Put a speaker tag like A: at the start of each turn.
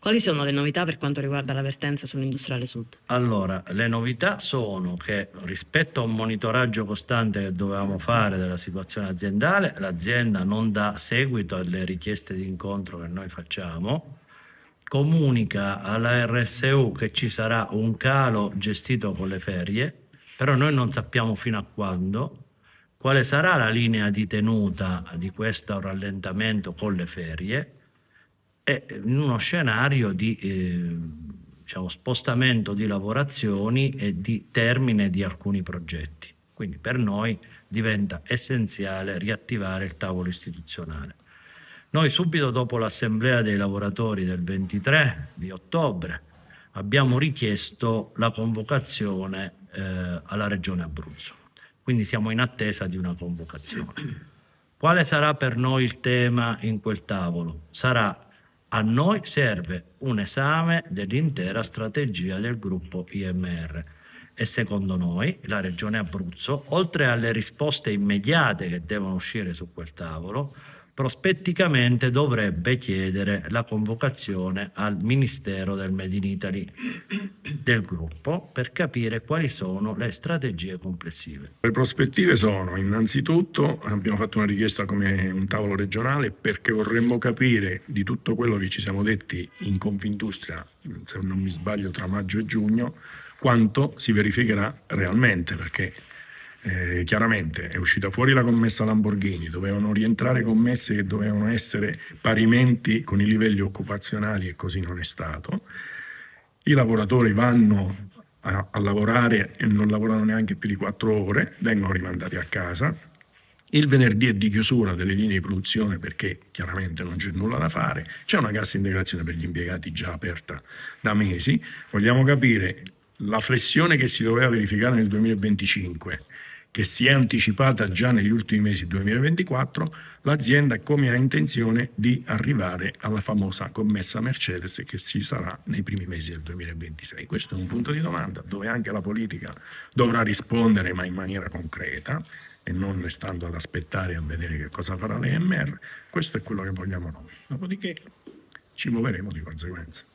A: Quali sono le novità per quanto riguarda la vertenza sull'industriale sud? Allora, le novità sono che rispetto a un monitoraggio costante che dovevamo fare della situazione aziendale, l'azienda non dà seguito alle richieste di incontro che noi facciamo, comunica alla RSU che ci sarà un calo gestito con le ferie, però noi non sappiamo fino a quando, quale sarà la linea di tenuta di questo rallentamento con le ferie è uno scenario di eh, diciamo, spostamento di lavorazioni e di termine di alcuni progetti. Quindi per noi diventa essenziale riattivare il tavolo istituzionale. Noi subito dopo l'assemblea dei lavoratori del 23 di ottobre abbiamo richiesto la convocazione eh, alla Regione Abruzzo, quindi siamo in attesa di una convocazione. Quale sarà per noi il tema in quel tavolo? Sarà a noi serve un esame dell'intera strategia del gruppo IMR e secondo noi la Regione Abruzzo, oltre alle risposte immediate che devono uscire su quel tavolo, prospetticamente dovrebbe chiedere la convocazione al Ministero del Made in Italy del gruppo per capire quali sono le strategie complessive.
B: Le prospettive sono innanzitutto, abbiamo fatto una richiesta come un tavolo regionale perché vorremmo capire di tutto quello che ci siamo detti in Confindustria, se non mi sbaglio tra maggio e giugno, quanto si verifica verificherà realmente, perché eh, chiaramente è uscita fuori la commessa Lamborghini, dovevano rientrare commesse che dovevano essere parimenti con i livelli occupazionali e così non è stato. I lavoratori vanno a, a lavorare e non lavorano neanche più di quattro ore, vengono rimandati a casa. Il venerdì è di chiusura delle linee di produzione perché chiaramente non c'è nulla da fare. C'è una cassa integrazione per gli impiegati già aperta da mesi. Vogliamo capire la flessione che si doveva verificare nel 2025, che si è anticipata già negli ultimi mesi 2024, l'azienda come ha intenzione di arrivare alla famosa commessa Mercedes che si sarà nei primi mesi del 2026. Questo è un punto di domanda dove anche la politica dovrà rispondere ma in maniera concreta e non restando ad aspettare a vedere che
A: cosa farà l'EMR. Questo è quello che vogliamo noi. Dopodiché ci muoveremo di conseguenza.